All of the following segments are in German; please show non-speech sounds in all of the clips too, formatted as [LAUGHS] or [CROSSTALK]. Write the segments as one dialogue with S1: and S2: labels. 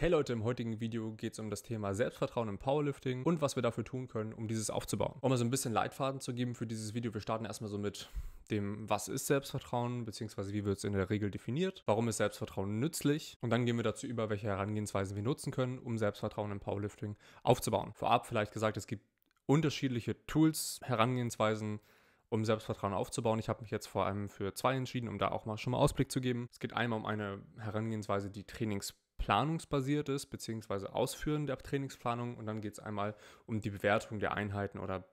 S1: Hey Leute, im heutigen Video geht es um das Thema Selbstvertrauen im Powerlifting und was wir dafür tun können, um dieses aufzubauen. Um mal so ein bisschen Leitfaden zu geben für dieses Video, wir starten erstmal so mit dem, was ist Selbstvertrauen, beziehungsweise wie wird es in der Regel definiert, warum ist Selbstvertrauen nützlich und dann gehen wir dazu über, welche Herangehensweisen wir nutzen können, um Selbstvertrauen im Powerlifting aufzubauen. Vorab vielleicht gesagt, es gibt unterschiedliche Tools, Herangehensweisen, um Selbstvertrauen aufzubauen. Ich habe mich jetzt vor allem für zwei entschieden, um da auch mal schon mal Ausblick zu geben. Es geht einmal um eine Herangehensweise, die Trainings planungsbasiert ist, beziehungsweise Ausführen der Trainingsplanung. Und dann geht es einmal um die Bewertung der Einheiten oder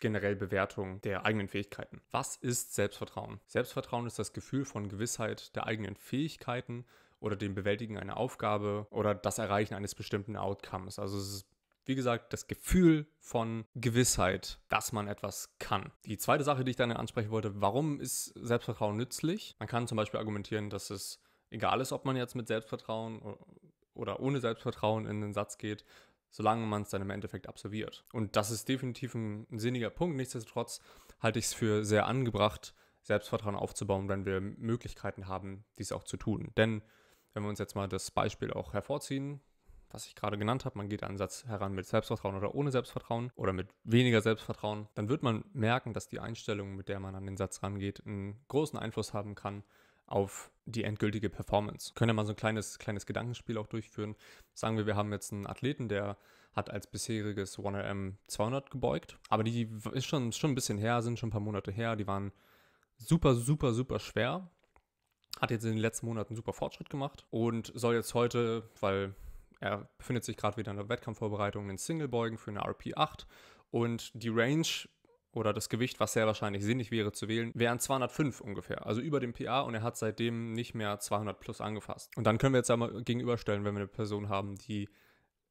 S1: generell Bewertung der eigenen Fähigkeiten. Was ist Selbstvertrauen? Selbstvertrauen ist das Gefühl von Gewissheit der eigenen Fähigkeiten oder dem Bewältigen einer Aufgabe oder das Erreichen eines bestimmten Outcomes. Also es ist wie gesagt, das Gefühl von Gewissheit, dass man etwas kann. Die zweite Sache, die ich dann ansprechen wollte, warum ist Selbstvertrauen nützlich? Man kann zum Beispiel argumentieren, dass es egal ist, ob man jetzt mit Selbstvertrauen oder ohne Selbstvertrauen in den Satz geht, solange man es dann im Endeffekt absolviert. Und das ist definitiv ein, sinniger Punkt. Nichtsdestotrotz halte ich es für sehr angebracht, Selbstvertrauen aufzubauen, wenn wir Möglichkeiten haben, dies auch zu tun. Denn wenn wir uns jetzt mal das Beispiel auch hervorziehen, was ich gerade genannt habe, man geht einen Satz heran mit Selbstvertrauen oder ohne Selbstvertrauen oder mit weniger Selbstvertrauen, dann wird man merken, dass die Einstellung, mit der man an den Satz rangeht, einen großen Einfluss haben kann auf die endgültige Performance. können wir mal so ein kleines, kleines Gedankenspiel auch durchführen. Sagen wir, wir haben jetzt einen Athleten, der hat als bisheriges 1RM 200 gebeugt, aber die ist schon, schon ein bisschen her, sind schon ein paar Monate her, die waren super, super, super schwer, hat jetzt in den letzten Monaten super Fortschritt gemacht und soll jetzt heute, weil er befindet sich gerade wieder in der Wettkampfvorbereitung, einen Single beugen für eine RP8 und die Range oder das Gewicht, was sehr wahrscheinlich sinnig wäre zu wählen, wären 205 ungefähr, also über dem PA und er hat seitdem nicht mehr 200 plus angefasst. Und dann können wir jetzt einmal gegenüberstellen, wenn wir eine Person haben, die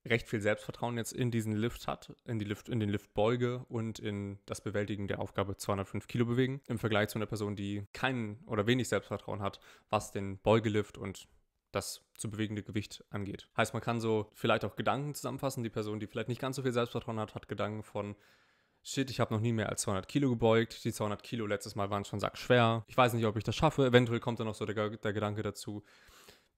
S1: recht viel Selbstvertrauen jetzt in diesen Lift hat, in, die Lift, in den Liftbeuge und in das Bewältigen der Aufgabe 205 Kilo bewegen, im Vergleich zu einer Person, die keinen oder wenig Selbstvertrauen hat, was den Beugelift und das zu bewegende Gewicht angeht. Heißt, man kann so vielleicht auch Gedanken zusammenfassen. Die Person, die vielleicht nicht ganz so viel Selbstvertrauen hat, hat Gedanken von, shit, ich habe noch nie mehr als 200 Kilo gebeugt. Die 200 Kilo letztes Mal waren schon sackschwer. Ich weiß nicht, ob ich das schaffe. Eventuell kommt dann noch so der, der Gedanke dazu,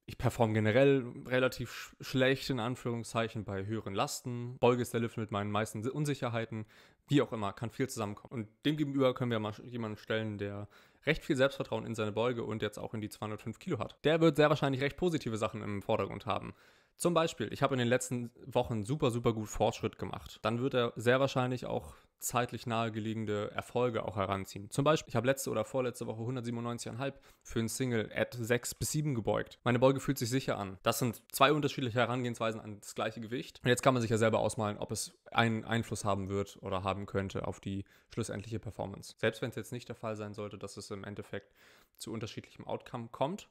S1: ich performe generell relativ schlecht in Anführungszeichen bei höheren Lasten, beuge ist der Lift mit meinen meisten Unsicherheiten, wie auch immer, kann viel zusammenkommen. Und demgegenüber können wir mal jemanden stellen, der recht viel Selbstvertrauen in seine Beuge und jetzt auch in die 205 Kilo hat. Der wird sehr wahrscheinlich recht positive Sachen im Vordergrund haben. Zum Beispiel, ich habe in den letzten Wochen super, super gut Fortschritt gemacht. Dann wird er sehr wahrscheinlich auch zeitlich nahegelegene Erfolge auch heranziehen. Zum Beispiel, ich habe letzte oder vorletzte Woche 197,5 für ein Single at 6 bis 7 gebeugt. Meine Beuge fühlt sich sicher an. Das sind zwei unterschiedliche Herangehensweisen an das gleiche Gewicht. Und jetzt kann man sich ja selber ausmalen, ob es einen Einfluss haben wird oder haben könnte auf die schlussendliche Performance. Selbst wenn es jetzt nicht der Fall sein sollte, dass es im Endeffekt zu unterschiedlichem Outcome kommt,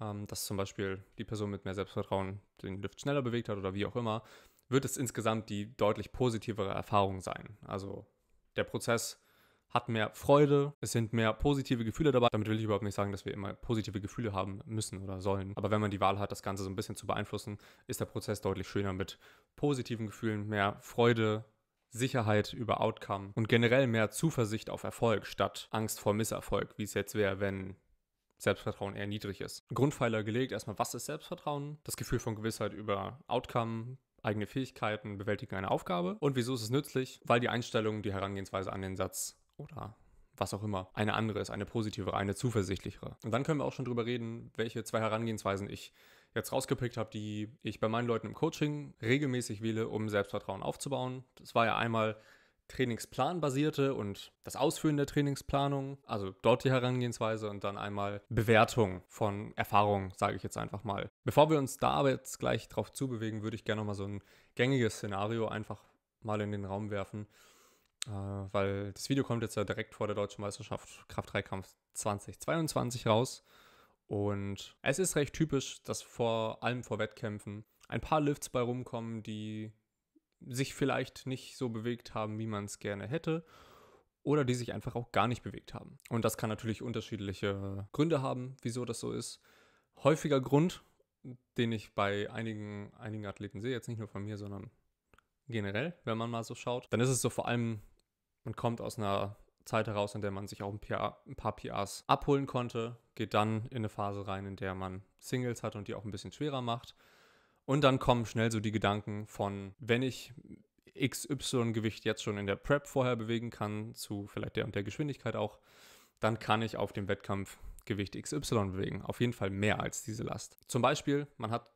S1: ähm, dass zum Beispiel die Person mit mehr Selbstvertrauen den Lift schneller bewegt hat oder wie auch immer, wird es insgesamt die deutlich positivere Erfahrung sein. Also der Prozess hat mehr Freude, es sind mehr positive Gefühle dabei. Damit will ich überhaupt nicht sagen, dass wir immer positive Gefühle haben müssen oder sollen. Aber wenn man die Wahl hat, das Ganze so ein bisschen zu beeinflussen, ist der Prozess deutlich schöner mit positiven Gefühlen, mehr Freude, Sicherheit über Outcome und generell mehr Zuversicht auf Erfolg statt Angst vor Misserfolg, wie es jetzt wäre, wenn Selbstvertrauen eher niedrig ist. Grundpfeiler gelegt, erstmal, was ist Selbstvertrauen? Das Gefühl von Gewissheit über Outcome, eigene Fähigkeiten, Bewältigen eine Aufgabe. Und wieso ist es nützlich? Weil die Einstellung, die Herangehensweise an den Satz oder was auch immer eine andere ist, eine positivere, eine zuversichtlichere. Und dann können wir auch schon drüber reden, welche zwei Herangehensweisen ich jetzt rausgepickt habe, die ich bei meinen Leuten im Coaching regelmäßig wähle, um Selbstvertrauen aufzubauen. Das war ja einmal Trainingsplan basierte und das Ausführen der Trainingsplanung, also dort die Herangehensweise und dann einmal Bewertung von Erfahrungen, sage ich jetzt einfach mal. Bevor wir uns da aber jetzt gleich drauf zubewegen, würde ich gerne nochmal so ein gängiges Szenario einfach mal in den Raum werfen, äh, weil das Video kommt jetzt ja direkt vor der Deutschen Meisterschaft Kraft 3 Kampf 2022 raus. Und es ist recht typisch, dass vor allem vor Wettkämpfen ein paar Lifts bei rumkommen, die sich vielleicht nicht so bewegt haben, wie man es gerne hätte. Oder die sich einfach auch gar nicht bewegt haben. Und das kann natürlich unterschiedliche Gründe haben, wieso das so ist. Häufiger Grund, den ich bei einigen, einigen Athleten sehe, jetzt nicht nur von mir, sondern generell, wenn man mal so schaut, dann ist es so vor allem, man kommt aus einer Zeit heraus, in der man sich auch ein, PR, ein paar PRs abholen konnte, geht dann in eine Phase rein, in der man Singles hat und die auch ein bisschen schwerer macht und dann kommen schnell so die Gedanken von, wenn ich XY-Gewicht jetzt schon in der Prep vorher bewegen kann, zu vielleicht der und der Geschwindigkeit auch, dann kann ich auf dem Wettkampf Gewicht XY bewegen. Auf jeden Fall mehr als diese Last. Zum Beispiel, man hat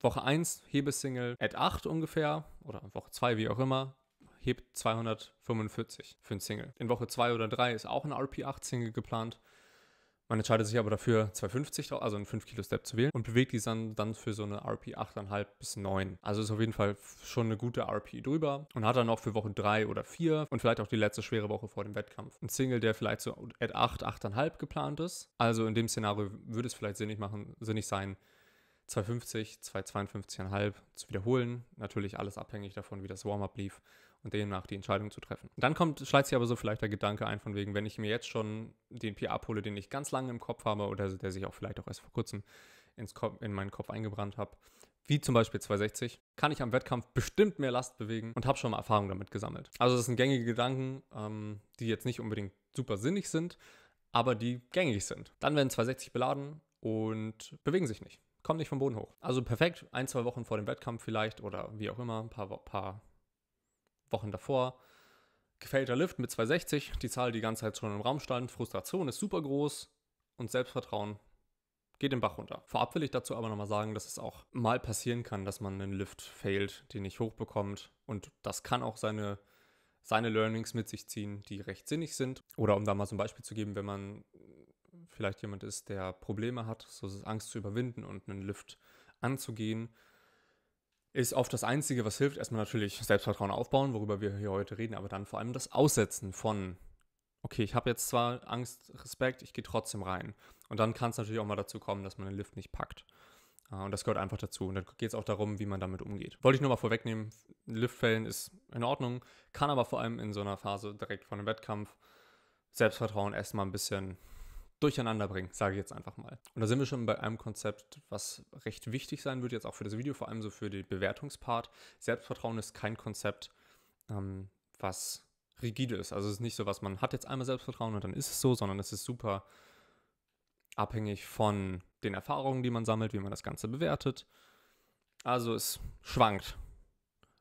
S1: Woche 1 Hebesingle at 8 ungefähr oder Woche 2, wie auch immer, hebt 245 für ein Single. In Woche 2 oder 3 ist auch ein RP8-Single geplant. Man entscheidet sich aber dafür, 250, also einen 5-Kilo-Step zu wählen und bewegt die dann, dann für so eine RP 8,5 bis 9. Also ist auf jeden Fall schon eine gute RP drüber und hat dann auch für Wochen 3 oder 4 und vielleicht auch die letzte schwere Woche vor dem Wettkampf. einen Single, der vielleicht so at 8, 8,5 geplant ist. Also in dem Szenario würde es vielleicht sinnig, machen, sinnig sein, 250, 252,5 zu wiederholen. Natürlich alles abhängig davon, wie das Warm-up lief und demnach die Entscheidung zu treffen. Dann kommt, schleicht sich aber so vielleicht der Gedanke ein, von wegen, wenn ich mir jetzt schon den PA abhole, den ich ganz lange im Kopf habe oder der sich auch vielleicht auch erst vor kurzem ins Kopf, in meinen Kopf eingebrannt habe, wie zum Beispiel 260, kann ich am Wettkampf bestimmt mehr Last bewegen und habe schon mal Erfahrung damit gesammelt. Also das sind gängige Gedanken, ähm, die jetzt nicht unbedingt super sinnig sind, aber die gängig sind. Dann werden 260 beladen und bewegen sich nicht, Kommt nicht vom Boden hoch. Also perfekt, ein, zwei Wochen vor dem Wettkampf vielleicht oder wie auch immer, ein paar, paar Wochen davor. Gefällter Lift mit 260, die Zahl, die die ganze Zeit schon im Raum stand. Frustration ist super groß und Selbstvertrauen geht den Bach runter. Vorab will ich dazu aber nochmal sagen, dass es auch mal passieren kann, dass man einen Lift failt, den nicht hochbekommt. Und das kann auch seine, seine Learnings mit sich ziehen, die recht sinnig sind. Oder um da mal so ein Beispiel zu geben, wenn man vielleicht jemand ist, der Probleme hat, so Angst zu überwinden und einen Lift anzugehen, ist oft das Einzige, was hilft. Erstmal natürlich Selbstvertrauen aufbauen, worüber wir hier heute reden, aber dann vor allem das Aussetzen von, okay, ich habe jetzt zwar Angst, Respekt, ich gehe trotzdem rein. Und dann kann es natürlich auch mal dazu kommen, dass man den Lift nicht packt. Äh, und das gehört einfach dazu. Und dann geht es auch darum, wie man damit umgeht. Wollte ich nur mal vorwegnehmen, Liftfällen ist in Ordnung, kann aber vor allem in so einer Phase direkt vor einem Wettkampf Selbstvertrauen erstmal ein bisschen durcheinander bringen, sage ich jetzt einfach mal. Und da sind wir schon bei einem Konzept, was recht wichtig sein wird, jetzt auch für das Video, vor allem so für den Bewertungspart. Selbstvertrauen ist kein Konzept, ähm, was rigide ist. Also es ist nicht so, was man hat jetzt einmal Selbstvertrauen und dann ist es so, sondern es ist super abhängig von den Erfahrungen, die man sammelt, wie man das Ganze bewertet. Also es schwankt.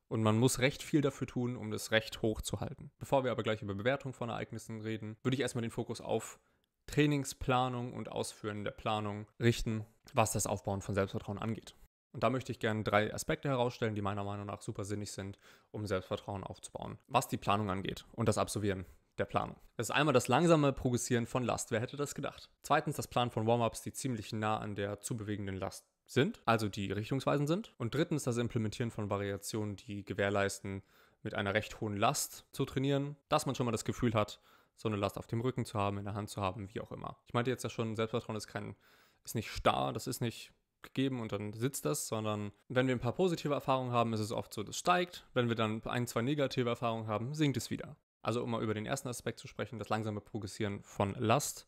S1: Und man muss recht viel dafür tun, um das recht hoch zu halten. Bevor wir aber gleich über Bewertung von Ereignissen reden, würde ich erstmal den Fokus auf Trainingsplanung und Ausführen der Planung richten, was das Aufbauen von Selbstvertrauen angeht. Und da möchte ich gerne drei Aspekte herausstellen, die meiner Meinung nach super sinnig sind, um Selbstvertrauen aufzubauen, was die Planung angeht und das Absolvieren der Planung. Das ist einmal das langsame Progressieren von Last. Wer hätte das gedacht? Zweitens das Planen von Warm-ups, die ziemlich nah an der zu bewegenden Last sind, also die richtungsweisen sind. Und drittens das Implementieren von Variationen, die gewährleisten, mit einer recht hohen Last zu trainieren, dass man schon mal das Gefühl hat, so eine Last auf dem Rücken zu haben, in der Hand zu haben, wie auch immer. Ich meinte jetzt ja schon, Selbstvertrauen ist kein, ist nicht starr, das ist nicht gegeben und dann sitzt das, sondern wenn wir ein paar positive Erfahrungen haben, ist es oft so, das steigt. Wenn wir dann ein, zwei negative Erfahrungen haben, sinkt es wieder. Also um mal über den ersten Aspekt zu sprechen, das langsame Progressieren von Last.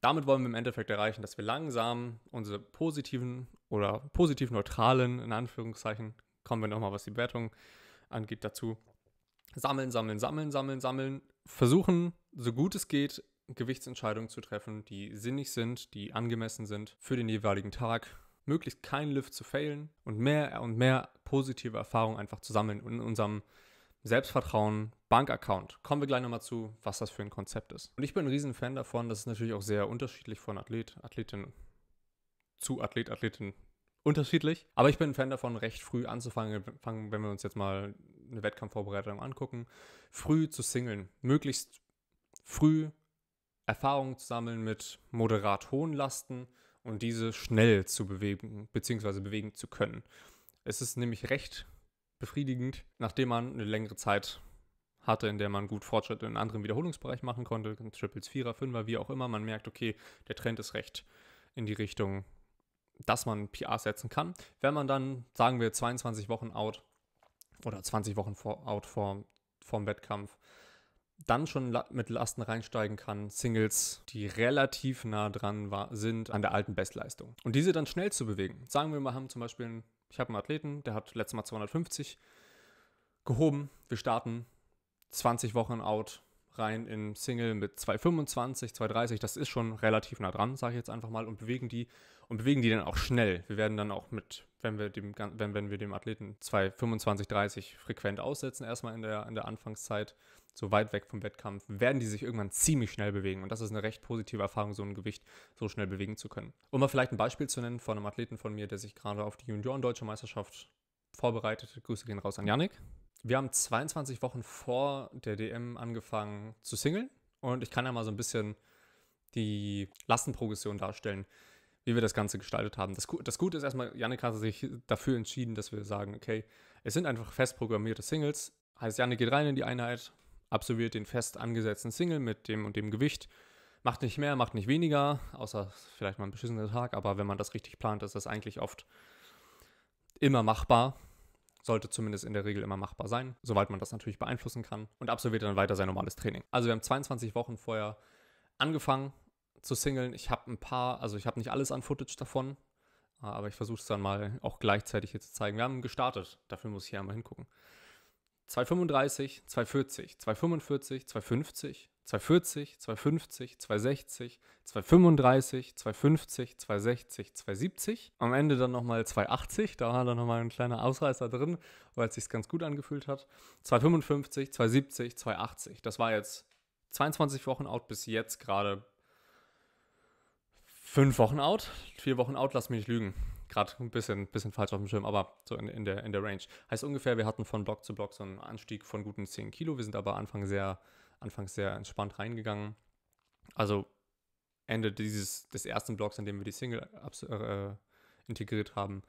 S1: Damit wollen wir im Endeffekt erreichen, dass wir langsam unsere positiven oder positiv neutralen, in Anführungszeichen, kommen wir nochmal, was die Bewertung angeht, dazu, sammeln, sammeln, sammeln, sammeln, sammeln, versuchen, so gut es geht, Gewichtsentscheidungen zu treffen, die sinnig sind, die angemessen sind für den jeweiligen Tag, möglichst keinen Lift zu failen und mehr und mehr positive Erfahrungen einfach zu sammeln in unserem Selbstvertrauen Bankaccount. Kommen wir gleich nochmal zu, was das für ein Konzept ist. Und ich bin ein Riesenfan davon, das ist natürlich auch sehr unterschiedlich von Athlet, Athletin zu Athlet, Athletin unterschiedlich. Aber ich bin ein Fan davon, recht früh anzufangen, wenn wir uns jetzt mal eine Wettkampfvorbereitung angucken, früh zu singeln. Möglichst früh Erfahrung zu sammeln mit moderat hohen Lasten und diese schnell zu bewegen bzw. bewegen zu können. Es ist nämlich recht befriedigend, nachdem man eine längere Zeit hatte, in der man gut Fortschritte in einem anderen Wiederholungsbereich machen konnte, Triples, Vierer, Fünfer, wie auch immer, man merkt, okay, der Trend ist recht in die Richtung dass man PR setzen kann. Wenn man dann, sagen wir, 22 Wochen out oder 20 Wochen vor, out vor, vorm Wettkampf, dann schon mit Lasten reinsteigen kann, Singles, die relativ nah dran war, sind an der alten Bestleistung. Und diese dann schnell zu bewegen. Sagen wir mal, haben zum Beispiel, ich habe einen Athleten, der hat letztes Mal 250 gehoben. Wir starten 20 Wochen out rein in Single mit 225, 230, das ist schon relativ nah dran, sage ich jetzt einfach mal, und bewegen die und bewegen die dann auch schnell. Wir werden dann auch mit, wenn wir dem, wenn, wenn wir dem Athleten 225, 30 frequent aussetzen, erstmal in der, in der Anfangszeit, so weit weg vom Wettkampf, werden die sich irgendwann ziemlich schnell bewegen. Und das ist eine recht positive Erfahrung, so ein Gewicht so schnell bewegen zu können. Um mal vielleicht ein Beispiel zu nennen von einem Athleten von mir, der sich gerade auf die Junioren-Deutsche Meisterschaft vorbereitet. Grüße gehen raus an Yannick wir haben 22 Wochen vor der DM angefangen zu singeln und ich kann ja mal so ein bisschen die Lastenprogression darstellen, wie wir das Ganze gestaltet haben. Das, das Gute ist erstmal, Janik hat sich dafür entschieden, dass wir sagen, okay, es sind einfach fest programmierte Singles. Heißt, Janik geht rein in die Einheit, absolviert den fest angesetzten Single mit dem und dem Gewicht, macht nicht mehr, macht nicht weniger, außer vielleicht mal ein beschissener Tag, aber wenn man das richtig plant, ist das eigentlich oft immer machbar sollte zumindest in der Regel immer machbar sein, soweit man das natürlich beeinflussen kann. Und absolviert dann weiter sein normales Training. Also wir haben 22 Wochen vorher angefangen zu singeln. Ich habe ein paar, also ich habe nicht alles an Footage davon, äh, aber ich versuche es dann mal auch gleichzeitig hier zu zeigen. Wir haben gestartet, dafür muss ich hier einmal hingucken. 235, 240, 245, 250, 240, 250, 260, 235, 250, 260, 270. Am Ende dann nochmal 280. Da war dann nochmal ein kleiner Ausreißer drin, weil es sich ganz gut angefühlt hat. 255, 270, 280. Das war jetzt 22 Wochen out bis jetzt gerade. 5 Wochen out, 4 Wochen out, lass mich nicht lügen gerade ein bisschen, bisschen falsch auf dem Schirm, aber so in, in, der, in der Range. Heißt ungefähr, wir hatten von Block zu Block so einen Anstieg von guten 10 Kilo. Wir sind aber Anfang sehr anfangs sehr entspannt reingegangen. Also Ende dieses, des ersten Blocks, in dem wir die Single äh, integriert haben,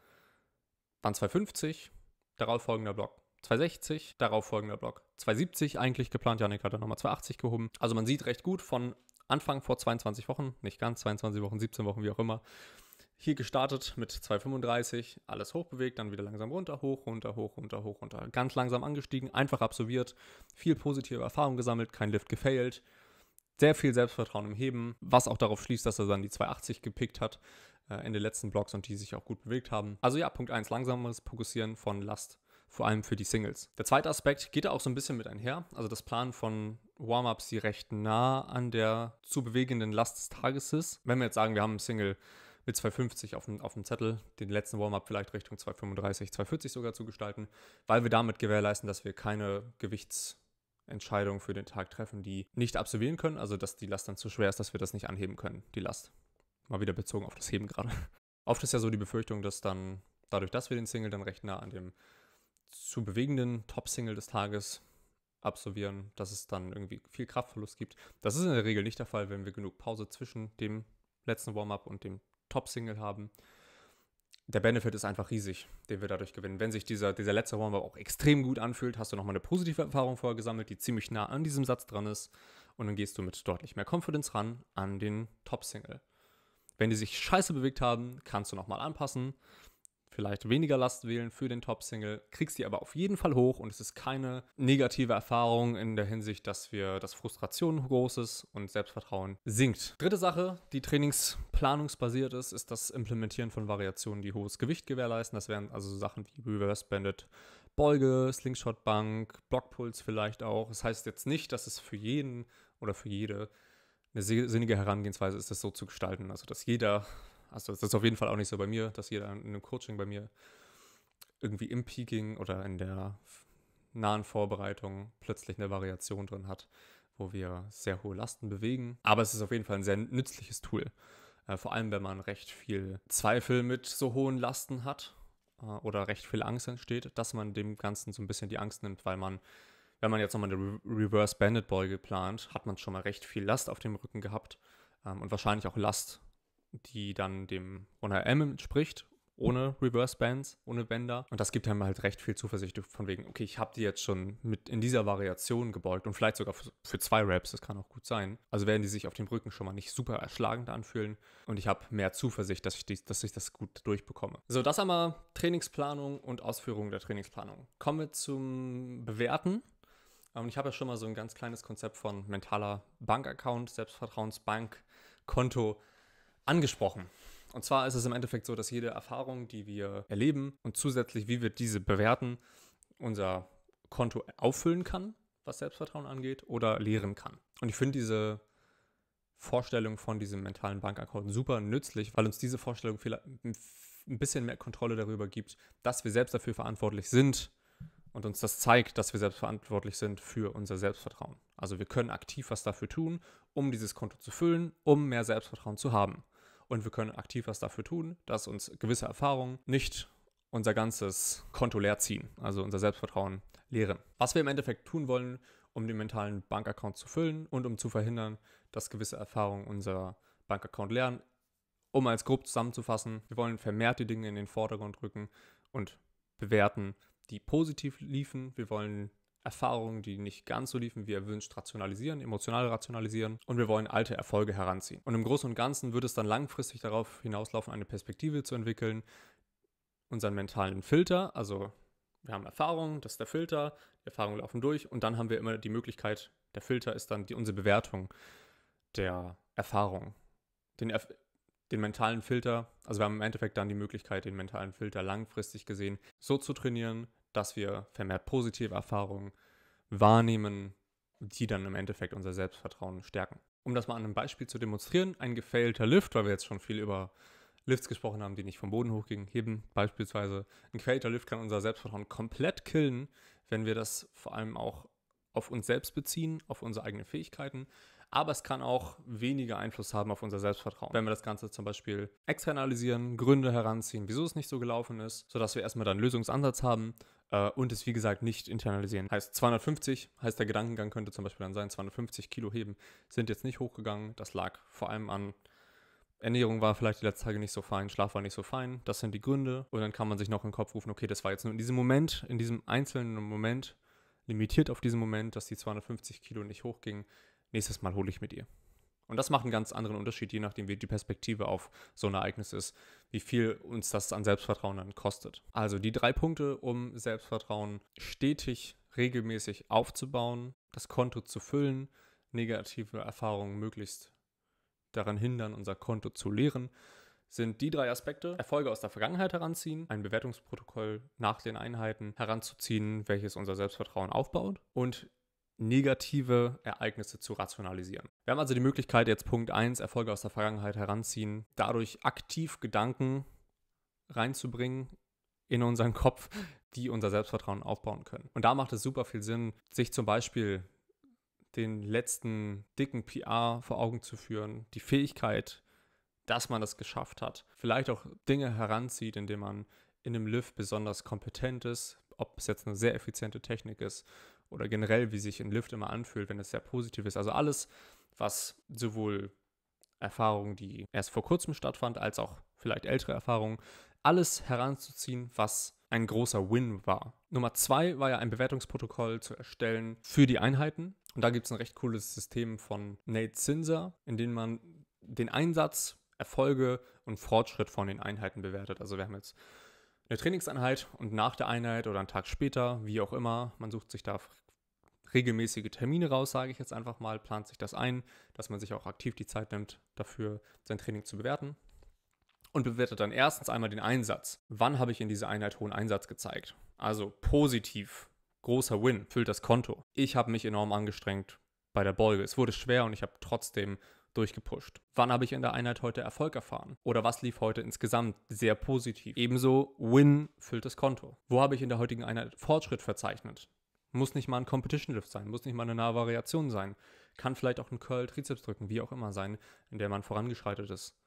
S1: waren 250, darauf folgender Block 260, darauf folgender Block 270 eigentlich geplant. Janik hat dann nochmal 280 gehoben. Also man sieht recht gut von Anfang vor 22 Wochen, nicht ganz 22 Wochen, 17 Wochen, wie auch immer, hier gestartet mit 2,35, alles hochbewegt, dann wieder langsam runter, hoch, runter, hoch, runter, hoch, runter. Ganz langsam angestiegen, einfach absolviert, viel positive Erfahrung gesammelt, kein Lift gefailt, sehr viel Selbstvertrauen im Heben, was auch darauf schließt, dass er dann die 2,80 gepickt hat äh, in den letzten Blocks und die sich auch gut bewegt haben. Also ja, Punkt 1, langsameres Fokussieren von Last vor allem für die Singles. Der zweite Aspekt geht da auch so ein bisschen mit einher, also das Plan von Warm-ups, die recht nah an der zu bewegenden Last des Tages ist. Wenn wir jetzt sagen, wir haben ein Single mit 2,50 auf dem, auf dem Zettel, den letzten Warm-up vielleicht Richtung 2,35, 2,40 sogar zu gestalten, weil wir damit gewährleisten, dass wir keine Gewichtsentscheidung für den Tag treffen, die nicht absolvieren können, also dass die Last dann zu schwer ist, dass wir das nicht anheben können, die Last. Mal wieder bezogen auf das Heben gerade. [LAUGHS] Oft ist ja so die Befürchtung, dass dann dadurch, dass wir den Single dann recht nah an dem zu bewegenden Top-Single des Tages absolvieren, dass es dann irgendwie viel Kraftverlust gibt. Das ist in der Regel nicht der Fall, wenn wir genug Pause zwischen dem letzten Warm-up und dem Top-Single haben. Der Benefit ist einfach riesig, den wir dadurch gewinnen. Wenn sich dieser, dieser letzte Warm-Up auch extrem gut anfühlt, hast du nochmal eine positive Erfahrung vorher gesammelt, die ziemlich nah an diesem Satz dran ist. Und dann gehst du mit deutlich mehr Confidence ran an den Top-Single. Wenn die sich scheiße bewegt haben, kannst du nochmal anpassen vielleicht weniger Last wählen für den Top-Single, kriegst die aber auf jeden Fall hoch und es ist keine negative Erfahrung in der Hinsicht, dass wir, dass Frustration groß ist und Selbstvertrauen sinkt. Dritte Sache, die trainingsplanungsbasiert ist, ist das Implementieren von Variationen, die hohes Gewicht gewährleisten. Das wären also Sachen wie Reverse Banded Beuge, Slingshot Bank, Blockpuls vielleicht auch. Das heißt jetzt nicht, dass es für jeden oder für jede eine sinnige Herangehensweise ist, das so zu gestalten. Also, dass jeder also das ist auf jeden Fall auch nicht so bei mir, dass jeder in einem Coaching bei mir irgendwie im Peaking oder in der nahen Vorbereitung plötzlich eine Variation drin hat, wo wir sehr hohe Lasten bewegen. Aber es ist auf jeden Fall ein sehr nützliches Tool. Äh, vor allem, wenn man recht viel Zweifel mit so hohen Lasten hat äh, oder recht viel Angst entsteht, dass man dem Ganzen so ein bisschen die Angst nimmt, weil man, wenn man jetzt nochmal eine Reverse Bandit Boy geplant, hat man schon mal recht viel Last auf dem Rücken gehabt ähm, und wahrscheinlich auch Last die dann dem Runner M entspricht, ohne Reverse Bands, ohne Bänder. Und das gibt einem halt recht viel Zuversicht von wegen, okay, ich habe die jetzt schon mit in dieser Variation gebeugt und vielleicht sogar für, für zwei Raps, das kann auch gut sein. Also werden die sich auf dem Rücken schon mal nicht super erschlagend anfühlen und ich habe mehr Zuversicht, dass ich, die, dass ich das gut durchbekomme. So, das einmal Trainingsplanung und Ausführung der Trainingsplanung. Kommen wir zum Bewerten. Und ähm, ich habe ja schon mal so ein ganz kleines Konzept von mentaler Bankaccount, Selbstvertrauensbank, Konto angesprochen. Und zwar ist es im Endeffekt so, dass jede Erfahrung, die wir erleben und zusätzlich, wie wir diese bewerten, unser Konto auffüllen kann, was Selbstvertrauen angeht, oder lehren kann. Und ich finde diese Vorstellung von diesem mentalen Bankaccount super nützlich, weil uns diese Vorstellung vielleicht ein bisschen mehr Kontrolle darüber gibt, dass wir selbst dafür verantwortlich sind und uns das zeigt, dass wir selbst verantwortlich sind für unser Selbstvertrauen. Also wir können aktiv was dafür tun, um dieses Konto zu füllen, um mehr Selbstvertrauen zu haben und wir können aktiv was dafür tun, dass uns gewisse Erfahrungen nicht unser ganzes Konto leer ziehen, also unser Selbstvertrauen leeren. Was wir im Endeffekt tun wollen, um den mentalen Bankaccount zu füllen und um zu verhindern, dass gewisse Erfahrungen unser Bankaccount leeren. Um als grob zusammenzufassen, wir wollen vermehrt die Dinge in den Vordergrund rücken und bewerten, die positiv liefen. Wir wollen Erfahrungen, die nicht ganz so liefen wie erwünscht, rationalisieren, emotional rationalisieren und wir wollen alte Erfolge heranziehen. Und im Großen und Ganzen wird es dann langfristig darauf hinauslaufen, eine Perspektive zu entwickeln, unseren mentalen Filter, also wir haben Erfahrungen, das ist der Filter, die Erfahrungen laufen durch und dann haben wir immer die Möglichkeit, der Filter ist dann die, unsere Bewertung der Erfahrung. Den, Erf den mentalen Filter, also wir haben im Endeffekt dann die Möglichkeit, den mentalen Filter langfristig gesehen so zu trainieren, dass wir vermehrt positive Erfahrungen wahrnehmen, die dann im Endeffekt unser Selbstvertrauen stärken. Um das mal an einem Beispiel zu demonstrieren, ein gefailter Lift, weil wir jetzt schon viel über Lifts gesprochen haben, die nicht vom Boden hochgehen, heben beispielsweise. Ein gefailter Lift kann unser Selbstvertrauen komplett killen, wenn wir das vor allem auch auf uns selbst beziehen, auf unsere eigenen Fähigkeiten. Aber es kann auch weniger Einfluss haben auf unser Selbstvertrauen, wenn wir das Ganze zum Beispiel externalisieren, Gründe heranziehen, wieso es nicht so gelaufen ist, sodass wir erstmal dann einen Lösungsansatz haben äh, und es wie gesagt nicht internalisieren. Heißt 250, heißt der Gedankengang könnte zum Beispiel dann sein, 250 Kilo heben sind jetzt nicht hochgegangen. Das lag vor allem an Ernährung war vielleicht die letzten Tage nicht so fein, Schlaf war nicht so fein, das sind die Gründe. Und dann kann man sich noch in den Kopf rufen, okay, das war jetzt nur in diesem Moment, in diesem einzelnen Moment, limitiert auf diesen Moment, dass die 250 Kilo nicht hochgingen. Nächstes Mal hole ich mit ihr. Und das macht einen ganz anderen Unterschied, je nachdem, wie die Perspektive auf so ein Ereignis ist, wie viel uns das an Selbstvertrauen dann kostet. Also die drei Punkte, um Selbstvertrauen stetig, regelmäßig aufzubauen, das Konto zu füllen, negative Erfahrungen möglichst daran hindern, unser Konto zu leeren, sind die drei Aspekte, Erfolge aus der Vergangenheit heranziehen, ein Bewertungsprotokoll nach den Einheiten heranzuziehen, welches unser Selbstvertrauen aufbaut und negative Ereignisse zu rationalisieren. Wir haben also die Möglichkeit, jetzt Punkt 1, Erfolge aus der Vergangenheit heranziehen, dadurch aktiv Gedanken reinzubringen in unseren Kopf, die unser Selbstvertrauen aufbauen können. Und da macht es super viel Sinn, sich zum Beispiel den letzten dicken PR vor Augen zu führen, die Fähigkeit, dass man das geschafft hat, vielleicht auch Dinge heranzieht, indem man in einem Lift besonders kompetent ist, ob es jetzt eine sehr effiziente Technik ist oder generell, wie sich ein Lift immer anfühlt, wenn es sehr positiv ist. Also alles, was sowohl Erfahrungen, die erst vor kurzem stattfand, als auch vielleicht ältere Erfahrungen, alles heranzuziehen, was ein großer Win war. Nummer zwei war ja ein Bewertungsprotokoll zu erstellen für die Einheiten. Und da gibt es ein recht cooles System von Nate Zinser, in dem man den Einsatz, Erfolge und Fortschritt von den Einheiten bewertet. Also wir haben jetzt eine Trainingseinheit und nach der Einheit oder einen Tag später, wie auch immer, man sucht sich da regelmäßige Termine raus, sage ich jetzt einfach mal, plant sich das ein, dass man sich auch aktiv die Zeit nimmt, dafür sein Training zu bewerten. Und bewertet dann erstens einmal den Einsatz. Wann habe ich in dieser Einheit hohen Einsatz gezeigt? Also positiv, großer Win, füllt das Konto. Ich habe mich enorm angestrengt bei der Beuge. Es wurde schwer und ich habe trotzdem durchgepusht? Wann habe ich in der Einheit heute Erfolg erfahren? Oder was lief heute insgesamt sehr positiv? Ebenso Win füllt das Konto. Wo habe ich in der heutigen Einheit Fortschritt verzeichnet? Muss nicht mal ein Competition Lift sein, muss nicht mal eine nahe Variation sein. Kann vielleicht auch ein Curl Trizeps drücken, wie auch immer sein, in der man vorangeschreitet ist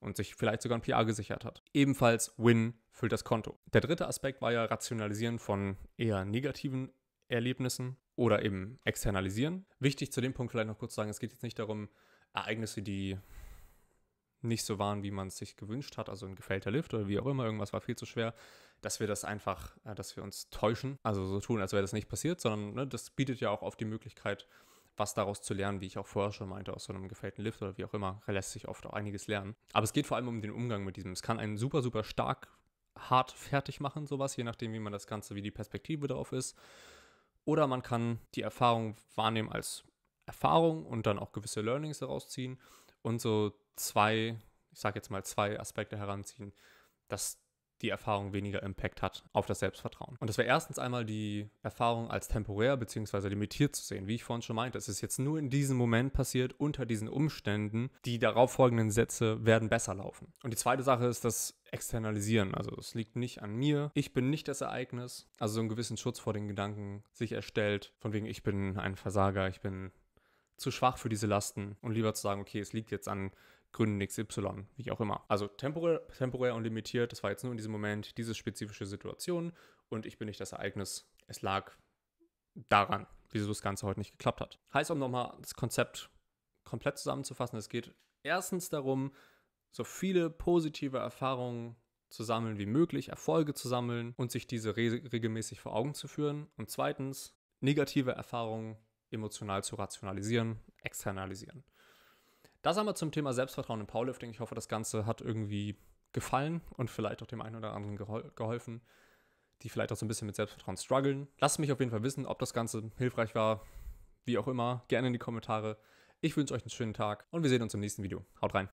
S1: und sich vielleicht sogar ein PR gesichert hat. Ebenfalls Win füllt das Konto. Der dritte Aspekt war ja Rationalisieren von eher negativen Erlebnissen oder eben externalisieren. Wichtig zu dem Punkt vielleicht noch kurz sagen, es geht jetzt nicht darum, Ereignisse, die nicht so waren, wie man es sich gewünscht hat, also ein gefällter Lift oder wie auch immer, irgendwas war viel zu schwer, dass wir das einfach, äh, dass wir uns täuschen, also so tun, als wäre das nicht passiert, sondern ne, das bietet ja auch oft die Möglichkeit, was daraus zu lernen, wie ich auch vorher schon meinte, aus so einem gefällten Lift oder wie auch immer, lässt sich oft auch einiges lernen. Aber es geht vor allem um den Umgang mit diesem. Es kann einen super, super stark hart fertig machen, sowas, je nachdem, wie man das Ganze, wie die Perspektive darauf ist. Oder man kann die Erfahrung wahrnehmen als Erfahrung und dann auch gewisse Learnings daraus ziehen und so zwei, ich sage jetzt mal zwei Aspekte heranziehen, dass die Erfahrung weniger Impact hat auf das Selbstvertrauen. Und das wäre erstens einmal die Erfahrung als temporär bzw. limitiert zu sehen. Wie ich vorhin schon meinte, es ist jetzt nur in diesem Moment passiert, unter diesen Umständen, die darauffolgenden Sätze werden besser laufen. Und die zweite Sache ist das Externalisieren. Also es liegt nicht an mir, ich bin nicht das Ereignis. Also so einen gewissen Schutz vor den Gedanken sich erstellt, von wegen ich bin ein Versager, ich bin zu schwach für diese Lasten und lieber zu sagen, okay, es liegt jetzt an Gründen XY, wie auch immer. Also temporär, temporär und limitiert, das war jetzt nur in diesem Moment diese spezifische Situation und ich bin nicht das Ereignis. Es lag daran, wieso das Ganze heute nicht geklappt hat. Heißt, um nochmal das Konzept komplett zusammenzufassen, es geht erstens darum, so viele positive Erfahrungen zu sammeln wie möglich, Erfolge zu sammeln und sich diese re regelmäßig vor Augen zu führen. Und zweitens, negative Erfahrungen emotional zu rationalisieren, externalisieren. Das haben wir zum Thema Selbstvertrauen im Powerlifting. Ich hoffe, das Ganze hat irgendwie gefallen und vielleicht auch dem einen oder anderen gehol geholfen, die vielleicht auch so ein bisschen mit Selbstvertrauen strugglen. Lasst mich auf jeden Fall wissen, ob das Ganze hilfreich war. Wie auch immer, gerne in die Kommentare. Ich wünsche euch einen schönen Tag und wir sehen uns im nächsten Video. Haut rein.